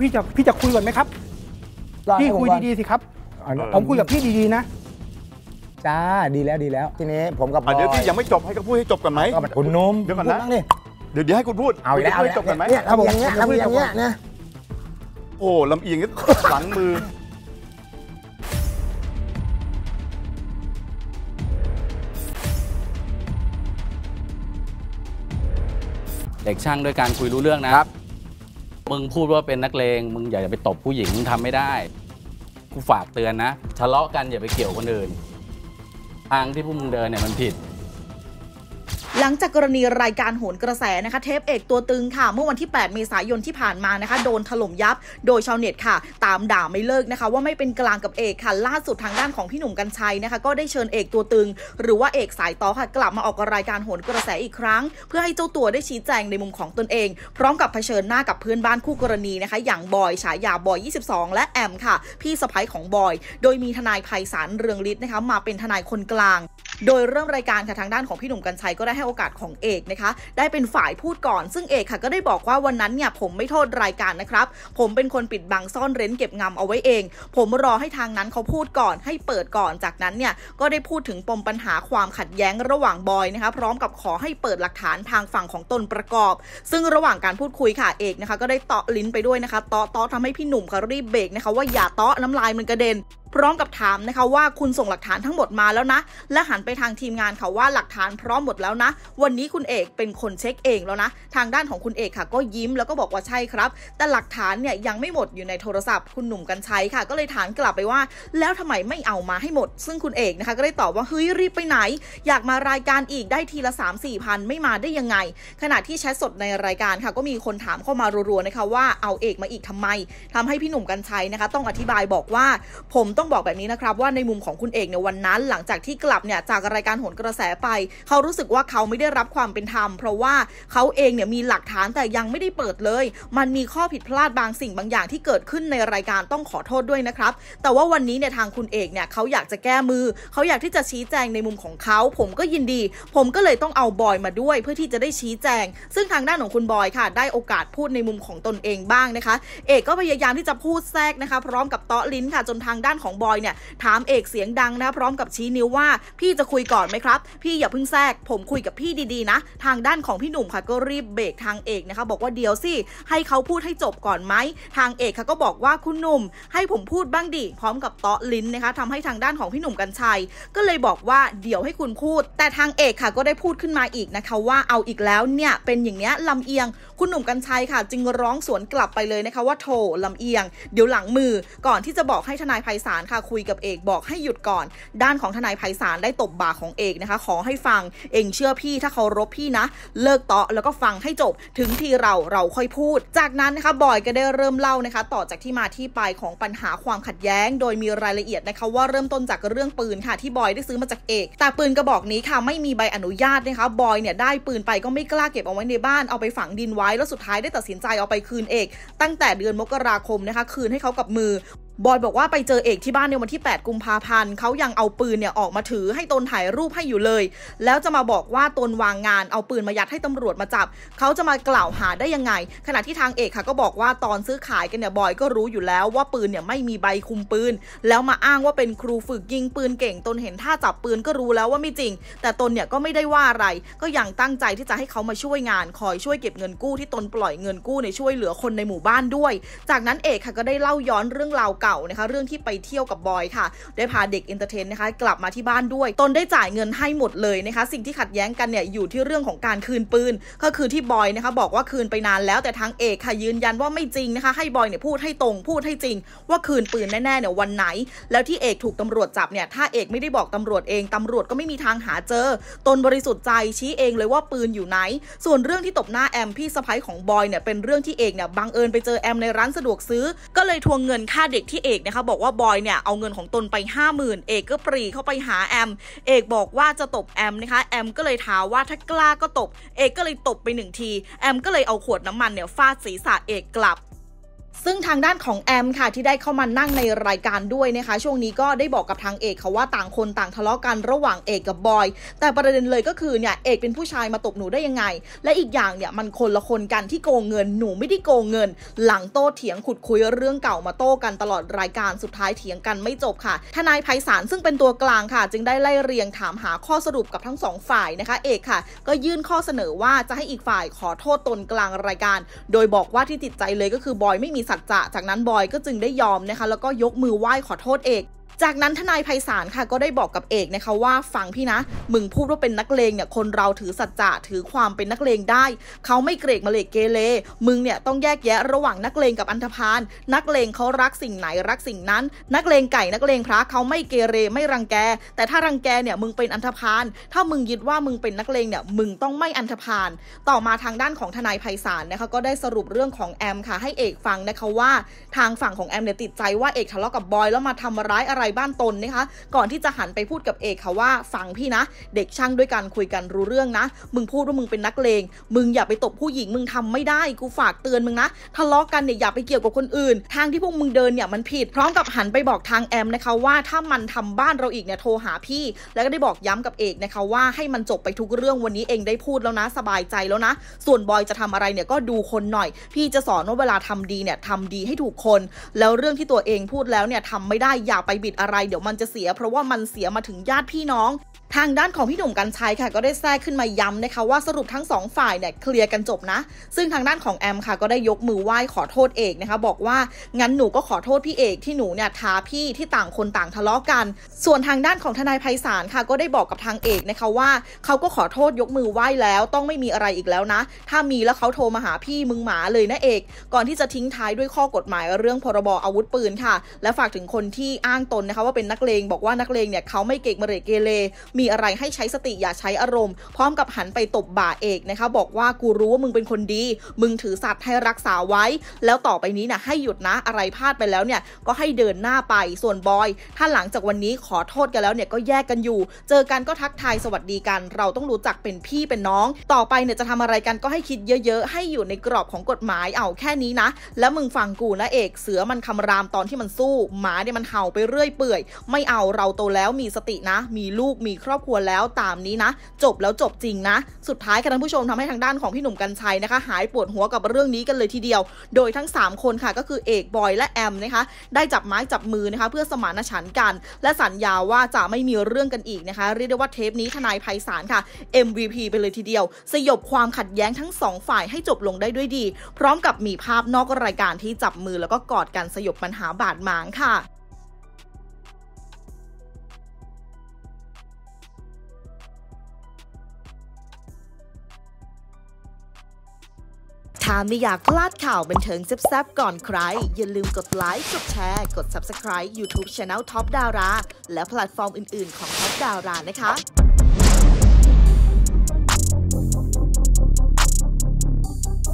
พี่จะพี่จะคุยก่อนไหมครับ พี่คุยดีๆสิครับ ผมคุยกับพี่ดีๆ นะจ้าดีแล้วดีแล้วทีนี้ผมกับพลอยเดี๋ยวพี่ยังไม่จบให้เขาพูดให้จบกันไหมคุณนุ่มเดี๋ยวก่อนนะเดี๋ยวเดี๋ยวให้คุณพูดเอาแล้วเาจบกันไหมเนี่ยครับผมเนี่ยลำเอียงเนี่ยนะโอ้ลำเอียงหลังมือเด็กช่างด้วยการคุยรู้เรื่องนะครับมึงพูดว่าเป็นนักเลงมึงอย่าไปตบผู้หญิงทำไม่ได้กูฝากเตือนนะทะเลาะกันอย่าไปเกี่ยวคนอื่นทางที่พวกมึงเดินเนี่ยมันผิดหลังจากกรณีรายการโหนกระแสนะคะเทปเอกตัวตึงค่ะ เมื่อวันที่ 8 เมษายนที่ผ่านมานะคะโดนถล่มยับโดยชาวเน็ตค่ะ ตามด่าไม่เลิกนะคะว่าไม่เป็นกลางกับเอกค่ะล่าสุดทางด้านของพี่หนุ่มกัญชัยนะคะก็ได้เชิญเอกตัวตึง หรือว่าเอกสายต่อค่ะกลับมาออกรายการโหนกระแสอีกครั้ง เพื่อให้เจ้าตัวได้ชี้แจงในมุมของตนเอง พร้อมกับเผชิญหน้ากับเพื่อนบ้านคู่กรณีนะคะอย่างบอยฉายาบอย 22 และแอมค่ะ พี่สะพ้ยของบอย โดยมีทนายไพศาลเรืองฤทธิ์นะคะมาเป็นทนายคนกลาง โดยเริ่มรายการค่ะทางด้านของพี่หนุ่มกัญชัยก็ได้ให้โอกาสของเอกนะคะได้เป็นฝ่ายพูดก่อน ซึ่งเอกค่ะก็ได้บอกว่าวันนั้นเนี่ยผมไม่โทษรายการนะครับผมเป็นคนปิดบังซ่อนเร้นเก็บงำเอาไว้เอง ผมรอให้ทางนั้นเขาพูดก่อน ให้เปิดก่อนจากนั้นเนี่ยก็ได้พูดถึงปมปัญหาความขัดแย้งระหว่างบอยนะคะ พร้อมกับขอให้เปิดหลักฐานทางฝั่งของตนประกอบ ซึ่งระหว่างการพูดคุยค่ะเอกนะคะก็ได้เตาะลิ้นไปด้วยนะคะเตาะเตาะทำให้พี่หนุ่มคร์รีบเบรกนะคะว่าอย่าเตาะน้ำลายมันกระเด็นพร้อมกับถามนะคะว่าคุณส่งหลักฐานทั้งหมดมาแล้วนะ และหันไปทางทีมงานค่ะว่าหลักฐานพร้อมหมดแล้วนะ วันนี้คุณเอกเป็นคนเช็คเองแล้วนะ ทางด้านของคุณเอกค่ะ ก็ยิ้มแล้วก็บอกว่าใช่ครับ แต่หลักฐานเนี่ยยังไม่หมดอยู่ในโทรศัพท์คุณหนุ่มกันชัยค่ะ ก็เลยถามกลับไปว่า แล้วทำไมไม่เอามาให้หมด ซึ่งคุณเอกนะคะก็ได้ตอบว่าเฮ้ยรีบไปไหนอยากมารายการอีกได้ทีละ3 4มสี่พันไม่มาได้ยังไง ขณะที่แชทสดในรายการค่ะก็มีคนถามเข้ามารัวๆนะคะว่าเอาเอกมาอีกทำไม ทำให้พี่หนุ่มกันชัยนะคะต้องอธิบายบอกว่าผมต้ององบอกแบบนี้นะครับว่าในมุมของคุณเอกในวันนั้นหลังจากที่กลับเนี่ยจากรายการโหนกระแสไป เขารู้สึกว่าเขาไม่ได้รับความเป็นธรรมเพราะว่าเขาเองเนี่ยมีหลักฐานแต่ยังไม่ได้เปิดเลย มันมีข้อผิดพลาดบางสิ่งบางอย่างที่เกิดขึ้นในรายการต้องขอโทษด้วยนะครับแต่ว่าวันนี้เนี่ยทางคุณเอกเนี่ยเขาอยากจะแก้มือ เขาอยากที่จะชี้แจงในมุมของเขาผมก็ยินดี ผมก็เลยต้องเอาบอยมาด้วยเพื่อที่จะได้ชี้แจง ซึ่งทางด้านของคุณบอยค่ะ ได้โอกาสพูดในมุมของตนเองบ้างนะคะเอกก็พยายามที่จะพูดแทรกนะคะพร้อมกับเตาะลิ้นค่ะจนทางด้านของของบอยเนี่ยถามเอกเสียงดังนะพร้อมกับชี้นิ้วว่าพี่จะคุยก่อนไหมครับพี่อย่าเพิ่งแทรก ผมคุยกับพี่ดีๆนะ ทางด้านของพี่หนุ่มค่ะก็รีบเบรกทางเอกนะคะบอกว่าเดี๋ยวสิให้เขาพูดให้จบก่อนไหมทางเอกค่ะก็บอกว่าคุณหนุ่ม ให้ผมพูดบ้างดิพร้อมกับเตาะลิ้นนะคะทำให้ทางด้านของพี่หนุ่มกัญชัยก็เลยบอกว่าเดี๋ยวให้คุณพูด แต่ทางเอกค่ะก็ได้พูดขึ้นมาอีกนะคะว่าเอาอีกแล้วเนี่ยเป็นอย่างเนี้ยลำเอียง คุณหนุ่มกัญชัยค่ะ จึงร้องสวนกลับไปเลยนะคะว่าโถลำเอียงเดี๋ยวหลังมือก่อนที่จะบอกให้ทนายไพศาลาลค่ะคุยกับเอกบอกให้หยุดก่อน ด้านของทนายไพศาลได้ตบบ่าของเอกนะคะ ขอให้ฟังเองเชื่อพี่ถ้าเคารพพี่นะ เลิกเตาะแล้วก็ฟังให้จบถึงที่เราเราค่อยพูด จากนั้นนะคะบอยก็ได้เริ่มเล่านะคะต่อจากที่มาที่ไปของปัญหาความขัดแย้งโดยมีรายละเอียดนะคะ ว่าเริ่มต้นจากเรื่องปืนค่ะที่บอยได้ซื้อมาจากเอก แต่ปืนกระบอกนี้ค่ะไม่มีใบอนุญาตนะคะบอยเนี่ยได้ปืนไปก็ไม่กล้าเก็บเอาไว้ในบ้านเอาไปฝังดินไว้แล้วสุดท้ายได้ตัดสินใจเอาไปคืนเอก ตั้งแต่เดือนมกราคมนะคะ คืนให้เขากับมือบอยบอกว่าไปเจอเอกที่บ้านในวันที่ 8 กุมภาพันธ์เขายังเอาปืนเนี่ยออกมาถือให้ตนถ่ายรูปให้อยู่เลย แล้วจะมาบอกว่าตนวางงานเอาปืนมายัดให้ตำรวจมาจับ เขาจะมากล่าวหาได้ยังไง ขณะที่ทางเอกค่ะก็บอกว่าตอนซื้อขายกันเนี่ยบอยก็รู้อยู่แล้วว่าปืนเนี่ยไม่มีใบคุมปืน แล้วมาอ้างว่าเป็นครูฝึกยิงปืนเก่ง ตนเห็นท่าจับปืนก็รู้แล้วว่าไม่จริง แต่ตนเนี่ยก็ไม่ได้ว่าอะไร ก็ยังตั้งใจที่จะให้เขามาช่วยงาน คอยช่วยเก็บเงินกู้ที่ตนปล่อยเงินกู้ในช่วยเหลือคนในหมู่บ้านด้วย จากนั้นเอกค่ะก็ได้เล่าย้อนเรื่องราวเ่านะคะเรื่องที่ไปเที่ยวกับบอยค่ะ ได้พาเด็กเอนเตอร์เทนนะคะกลับมาที่บ้านด้วยตนได้จ่ายเงินให้หมดเลยนะคะสิ่งที่ขัดแย้งกันเนี่ยอยู่ที่เรื่องของการคืนปืน ก็คือที่บอยนะคะบอกว่าคืนไปนานแล้วแต่ทางเอกค่ะยืนยันว่าไม่จริงนะคะให้บอยเนี่ยพูดให้ตรงพูดให้จริงว่าคืนปืนแน่ๆเนี่ยวันไหน แล้วที่เอกถูกตำรวจจับเนี่ยถ้าเอกไม่ได้บอกตำรวจเองตำรวจก็ไม่มีทางหาเจอ ตนบริสุทธิ์ใจชี้เองเลยว่าปืนอยู่ไหนส่วนเรื่องที่ตบหน้าแอมพี่สะพ้ายของบอยเนี่ยเป็นเรื่องที่เอกเนี่ยบังเอิญไปเจอแอมในร้านสะดวกซื้อ ก็เลยทวงเงินค่าเด็กที่ที่เอกนะคะบอกว่าบอยเนี่ย เอาเงินของตนไป 5 0,000 เอกก็ปรีเข้าไปหาแอม เอกบอกว่าจะตบแอมนะคะ แอมก็เลยท้าว่าถ้ากล้าก็ตบ เอกก็เลยตบไปหนึ่งที แอมก็เลยเอาขวดน้ำมันเนี่ยฟาดศีรษะเอกกลับซึ่งทางด้านของแอมค่ะที่ได้เข้ามานั่งในรายการด้วยนะคะ ช่วงนี้ก็ได้บอกกับทางเอกเขาว่าต่างคนต่างทะเลาะกันระหว่างเอกกับบอย แต่ประเด็นเลยก็คือเนี่ยเอกเป็นผู้ชายมาตบหนูได้ยังไง และอีกอย่างเนี่ยมันคนละคนกันที่โกงเงินหนูไม่ได้โกงเงินหลังโต้เถียงขุดคุยเรื่องเก่ามาโต้กันตลอดรายการสุดท้ายเถียงกันไม่จบค่ะ ทนายไพศาลซึ่งเป็นตัวกลางค่ะ จึงได้ไล่เรียงถามหาข้อสรุปกับทั้งสองฝ่ายนะคะเอกค่ะ ก็ยื่นข้อเสนอว่าจะให้อีกฝ่ายขอโทษตนกลางรายการ โดยบอกว่าที่ติดใจเลยก็คือบอยไม่มีสัจจะ จากนั้นบอยก็จึงได้ยอมนะคะ แล้วก็ยกมือไหว้ขอโทษเอกจากนั้นทนายไพศาลค่ะก็ได้บอกกับเอกนะคะว่าฟังพี่นะ มึงพูดว่าเป็นนักเลงเนี่ยคนเราถือสัจจะถือความเป็นนักเลงได้เขาไม่เกรงมาเลกเกเรมึงเนี่ยต้องแยกแยะระหว่างนักเลงกับอันธพาล นักเลงเขารักสิ่งไหนรักสิ่งนั้น นักเลงไก่นักเลงพระเขาไม่เกเรไม่รังแก แต่ถ้ารังแกเนี่ยมึงเป็นอันธพาลถ้ามึงยึดว่ามึงเป็นนักเลงเนี่ยมึงต้องไม่อันธพาลต่อมาทางด้านของทนายไพศาลนะคะก็ได้สรุปเรื่องของแอมค่ะให้เอกฟังนะคะว่าทางฝั่งของแอมเนี่ยติดใจว่าเอกทะเลาะกับบอยแล้วมาทำร้ายอะไรไบ้านตนนะคะ ก่อนที่จะหันไปพูดกับเอกค่ะว่าฟังพี่นะเด็กช่างด้วยกันคุยกันรู้เรื่องนะ มึงพูดว่ามึงเป็นนักเลงมึงอย่าไปตบผู้หญิงมึงทำไม่ได้กูฝากเตือนมึงนะทะเลาะกันเนี่ยอย่าไปเกี่ยวกับคนอื่นทางที่พวกมึงเดินเนี่ยมันผิดพร้อมกับหันไปบอกทางแอมนะคะว่าถ้ามันทำบ้านเราอีกเนี่ยโทรหาพี่แล้วก็ได้บอกย้ำกับเอกนะคะว่าให้มันจบไปทุกเรื่องวันนี้เองได้พูดแล้วนะ สบายใจแล้วนะส่วนบอยจะทำอะไรเนี่ยก็ดูคนหน่อย พี่จะสอนว่าเวลาทำดีเนี่ยทำดีให้ถูกคนแล้วเรื่องที่ตัวเองพูดแล้วเนี่ยทำไม่ได้อย่าไปบิดอะไรเดี๋ยวมันจะเสียเพราะว่ามันเสียมาถึงญาติพี่น้องทางด้านของพี่หนุ่มกัญชัยค่ะ ก็ได้แทรกขึ้นมาย้ำนะคะว่าสรุปทั้งสองฝ่ายเนี่ยเคลียร์กันจบนะ ซึ่งทางด้านของแอมค่ะก็ได้ยกมือไหว้ขอโทษเอกนะคะ บอกว่างั้นหนูก็ขอโทษพี่เอกที่หนูเนี่ยท้าพี่ที่ต่างคนต่างทะเลาะกัน ส่วนทางด้านของทนายไพศาลค่ะ ก็ได้บอกกับทางเอกนะคะว่าเขาก็ขอโทษยกมือไหว้แล้วต้องไม่มีอะไรอีกแล้วนะ ถ้ามีแล้วเขาโทรมาหาพี่มึงหมาเลยนะเอก ก่อนที่จะทิ้งท้ายด้วยข้อกฎหมายเรื่องพรบอาวุธปืนค่ะ และฝากถึงคนที่อ้างตนนะคะว่าเป็นนักเลงบอกว่านักเลงเนี่ยเขาไม่เก่งมาเรเกเรมีีอะไรให้ใช้สติอย่าใช้อารมณ์ พร้อมกับหันไปตบบ่าเอกนะคะบอกว่ากูรู้ว่ามึงเป็นคนดี มึงถือสัตว์ให้รักษาไว้ แล้วต่อไปนี้นะให้หยุดนะอะไรพลาดไปแล้วเนี่ยก็ให้เดินหน้าไปส่วนบอยถ้าหลังจากวันนี้ขอโทษกันแล้วเนี่ยก็แยกกันอยู่ เจอกันก็ทักทายสวัสดีกัน เราต้องรู้จักเป็นพี่เป็นน้อง ต่อไปเนี่ยจะทำอะไรกันก็ให้คิดเยอะๆ ให้อยู่ในกรอบของกฎหมายเอาแค่นี้นะ แล้วมึงฟังกูนะเอกเสือมันคำรามตอนที่มันสู้ หมาเนี่ยมันเห่าไปเรื่อยเปื่อยไม่เอาเราโตแล้วมีสตินะ มีลูกมีครอบครัวแล้วตามนี้นะ จบแล้วจบจริงนะ สุดท้ายค่ะท่านผู้ชมทำให้ทางด้านของพี่หนุ่มกัญชัยนะคะ หายปวดหัวกับเรื่องนี้กันเลยทีเดียว โดยทั้ง 3 คนค่ะก็คือเอกบอยและแอมนะคะ ได้จับไม้จับมือนะคะ เพื่อสมานฉันท์กัน และสัญญาว่าจะไม่มีเรื่องกันอีกนะคะ เรียกได้ว่าเทปนี้ทนายไพศาลค่ะ MVP ไปเลยทีเดียว สยบความขัดแย้งทั้ง2ฝ่ายให้จบลงได้ด้วยดี พร้อมกับมีภาพนอกรายการที่จับมือแล้วก็กอดกันสยบปัญหาบาดหมางค่ะถ้าไม่อยากพลาดข่าวบันเทิงแซ่บๆ ก่อนใคร อย่าลืมกดไลค์ กดแชร์ กด Subscribe YouTube Channel Top Dara และแพลตฟอร์มอื่นๆ ของ Top Dara นะคะ